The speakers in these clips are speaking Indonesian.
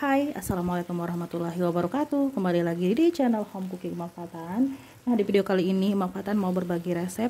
Hai, Assalamualaikum warahmatullahi wabarakatuh Kembali lagi di channel Home Cooking Mafatan Nah di video kali ini Mafatan mau berbagi resep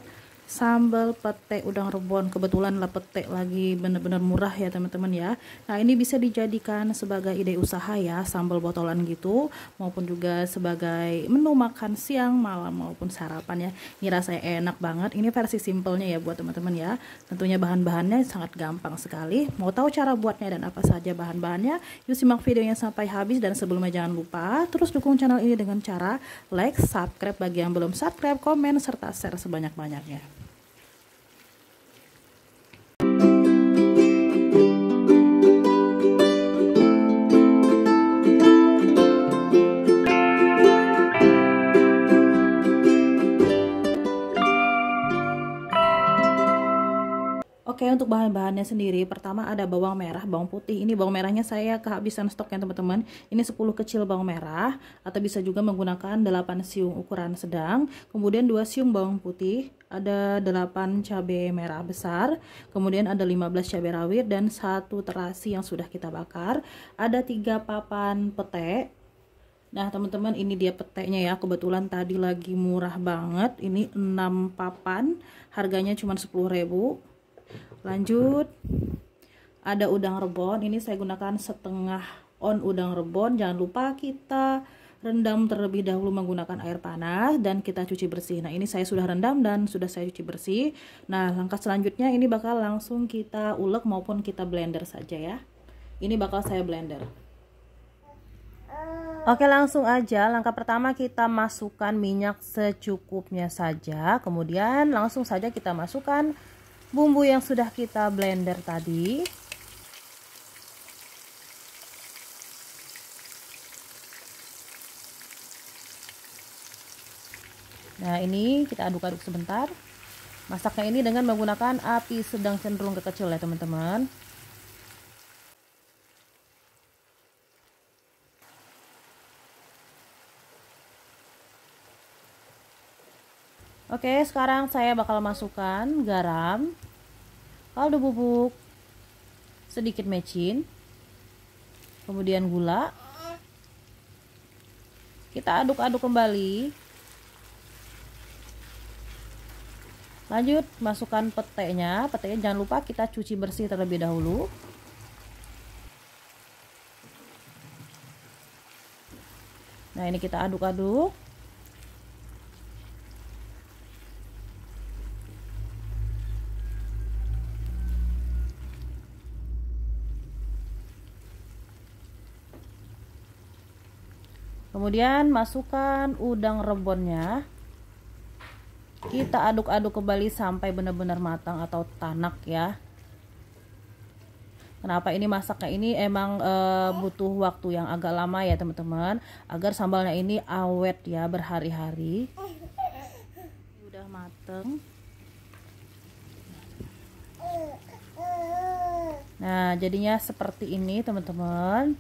sambal pete udang rebon kebetulan lah pete lagi bener-bener murah ya teman-teman ya nah ini bisa dijadikan sebagai ide usaha ya sambal botolan gitu maupun juga sebagai menu makan siang malam maupun sarapan ya ini rasanya enak banget ini versi simpelnya ya buat teman-teman ya tentunya bahan-bahannya sangat gampang sekali mau tahu cara buatnya dan apa saja bahan-bahannya yuk simak videonya sampai habis dan sebelumnya jangan lupa terus dukung channel ini dengan cara like, subscribe bagi yang belum subscribe, komen, serta share sebanyak-banyaknya. Oke, untuk bahan-bahannya sendiri, pertama ada bawang merah, bawang putih. Ini bawang merahnya saya kehabisan stoknya, teman-teman. Ini 10 kecil bawang merah, atau bisa juga menggunakan 8 siung ukuran sedang. Kemudian 2 siung bawang putih, ada 8 cabai merah besar, kemudian ada 15 cabai rawit dan satu terasi yang sudah kita bakar. Ada 3 papan pete, Nah teman-teman ini dia peteknya ya kebetulan tadi lagi murah banget ini 6 papan harganya cuma 10 ribu lanjut ada udang rebon ini saya gunakan setengah on udang rebon jangan lupa kita rendam terlebih dahulu menggunakan air panas dan kita cuci bersih nah ini saya sudah rendam dan sudah saya cuci bersih nah langkah selanjutnya ini bakal langsung kita ulek maupun kita blender saja ya ini bakal saya blender Oke langsung aja langkah pertama kita masukkan minyak secukupnya saja kemudian langsung saja kita masukkan bumbu yang sudah kita blender tadi Nah ini kita aduk-aduk sebentar Masaknya ini dengan menggunakan api sedang cenderung kekecil ya teman-teman Oke, sekarang saya bakal masukkan garam, kaldu bubuk, sedikit mecin, kemudian gula. Kita aduk-aduk kembali. Lanjut, masukkan petenya. Petenya jangan lupa kita cuci bersih terlebih dahulu. Nah, ini kita aduk-aduk. Kemudian masukkan udang rebonnya. Kita aduk-aduk kembali sampai benar-benar matang atau tanak ya. Kenapa ini masaknya ini emang e, butuh waktu yang agak lama ya teman-teman agar sambalnya ini awet ya berhari-hari. Udah mateng. Nah, jadinya seperti ini teman-teman.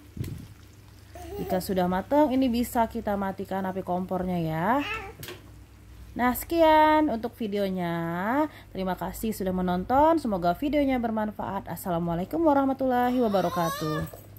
Jika sudah matang, ini bisa kita matikan api kompornya ya. Nah, sekian untuk videonya. Terima kasih sudah menonton. Semoga videonya bermanfaat. Assalamualaikum warahmatullahi wabarakatuh.